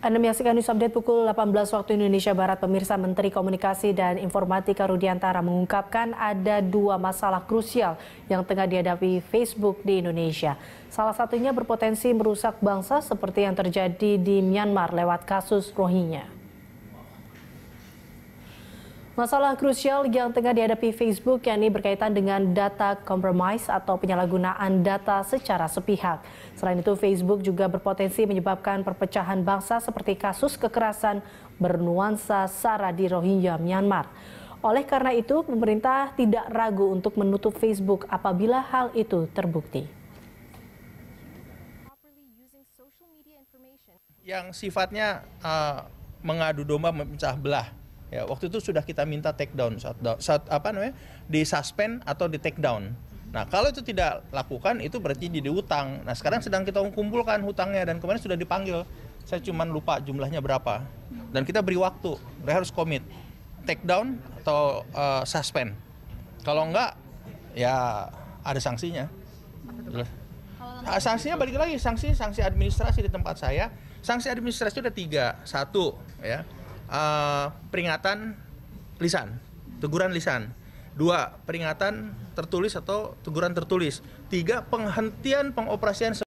Anda menyaksikan news update pukul 18 waktu Indonesia Barat. Pemirsa Menteri Komunikasi dan Informatika Rudiantara mengungkapkan ada dua masalah krusial yang tengah dihadapi Facebook di Indonesia. Salah satunya berpotensi merusak bangsa seperti yang terjadi di Myanmar lewat kasus Rohingya. Masalah krusial yang tengah dihadapi Facebook yakni berkaitan dengan data compromise atau penyalahgunaan data secara sepihak. Selain itu, Facebook juga berpotensi menyebabkan perpecahan bangsa seperti kasus kekerasan bernuansa sara di Rohingya, Myanmar. Oleh karena itu, pemerintah tidak ragu untuk menutup Facebook apabila hal itu terbukti. Yang sifatnya uh, mengadu domba memecah belah Ya, waktu itu sudah kita minta take down saat, saat apa namanya? di suspend atau di take down. Nah, kalau itu tidak lakukan itu berarti jadi utang. Nah, sekarang sedang kita kumpulkan hutangnya dan kemarin sudah dipanggil. Saya cuma lupa jumlahnya berapa. Dan kita beri waktu, mereka harus komit. Take down atau uh, suspend. Kalau enggak ya ada sanksinya. Nah, sanksinya balik lagi sanksi sanksi administrasi di tempat saya. Sanksi administrasi itu ada tiga. Satu, ya uh, peringatan lisan, teguran lisan. Dua, peringatan tertulis atau teguran tertulis. Tiga, penghentian pengoperasian